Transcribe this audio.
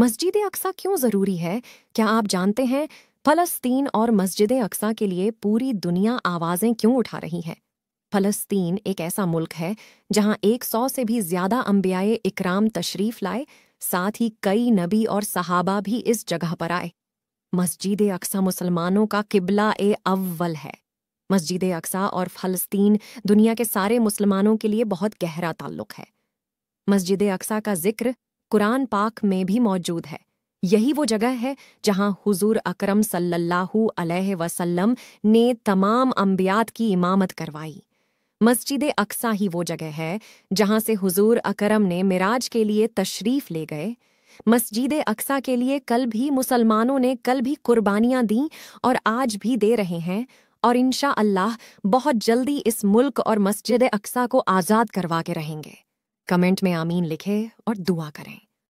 मस्जिद अक्सा क्यों ज़रूरी है क्या आप जानते हैं फ़लस्तीन और मस्जिद अक्सा के लिए पूरी दुनिया आवाज़ें क्यों उठा रही है फ़लस्तीन एक ऐसा मुल्क है जहां एक सौ से भी ज़्यादा अम्बियाए इकराम तशरीफ़ लाए साथ ही कई नबी और सहाबा भी इस जगह पर आए मस्जिद अक्सा मुसलमानों का किबला ए अव्वल है मस्जिद अक्सा और फ़लस्तीन दुनिया के सारे मुसलमानों के लिए बहुत गहरा ताल्लुक है मस्जिद अक्सा का जिक्र कुरान पाक में भी मौजूद है यही वो जगह है जहां हुजूर अकरम सल्लल्लाहु अलैहि वसल्लम ने तमाम अम्बियात की इमामत करवाई मस्जिद अक्सा ही वो जगह है जहां से हुजूर अकरम ने मिराज के लिए तशरीफ़ ले गए मस्जिद अक्सा के लिए कल भी मुसलमानों ने कल भी कुर्बानियां दी और आज भी दे रहे हैं और इन अल्लाह बहुत जल्दी इस मुल्क और मस्जिद अक्सा को आज़ाद करवा के रहेंगे कमेंट में आमीन लिखें और दुआ करें